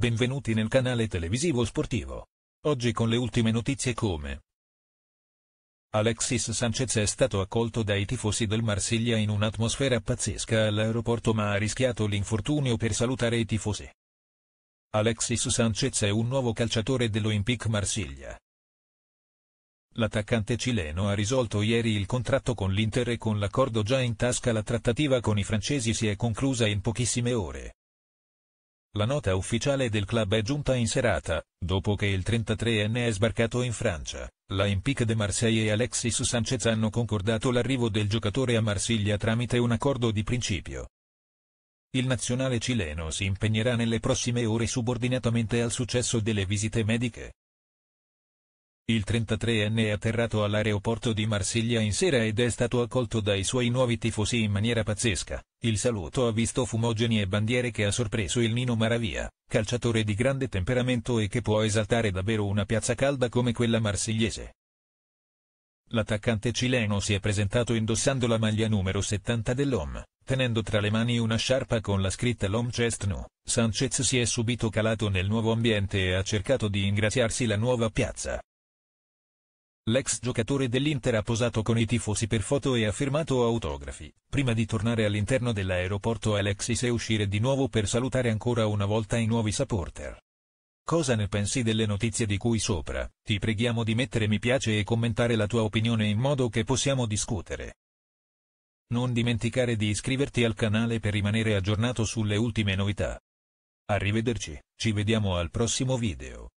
Benvenuti nel canale televisivo sportivo. Oggi con le ultime notizie come Alexis Sanchez è stato accolto dai tifosi del Marsiglia in un'atmosfera pazzesca all'aeroporto ma ha rischiato l'infortunio per salutare i tifosi. Alexis Sanchez è un nuovo calciatore dell'Olympique Marsiglia. L'attaccante cileno ha risolto ieri il contratto con l'Inter e con l'accordo già in tasca la trattativa con i francesi si è conclusa in pochissime ore. La nota ufficiale del club è giunta in serata, dopo che il 33enne è sbarcato in Francia. La Impique de Marseille e Alexis Sanchez hanno concordato l'arrivo del giocatore a Marsiglia tramite un accordo di principio. Il nazionale cileno si impegnerà nelle prossime ore subordinatamente al successo delle visite mediche. Il 33enne è atterrato all'aeroporto di Marsiglia in sera ed è stato accolto dai suoi nuovi tifosi in maniera pazzesca. Il saluto ha visto fumogeni e bandiere che ha sorpreso il Nino Maravia, calciatore di grande temperamento e che può esaltare davvero una piazza calda come quella marsigliese. L'attaccante cileno si è presentato indossando la maglia numero 70 dell'OM, tenendo tra le mani una sciarpa con la scritta LOM Cestnu. Sanchez si è subito calato nel nuovo ambiente e ha cercato di ingraziarsi la nuova piazza. L'ex giocatore dell'Inter ha posato con i tifosi per foto e ha firmato autografi, prima di tornare all'interno dell'aeroporto Alexis e uscire di nuovo per salutare ancora una volta i nuovi supporter. Cosa ne pensi delle notizie di cui sopra? Ti preghiamo di mettere mi piace e commentare la tua opinione in modo che possiamo discutere. Non dimenticare di iscriverti al canale per rimanere aggiornato sulle ultime novità. Arrivederci, ci vediamo al prossimo video.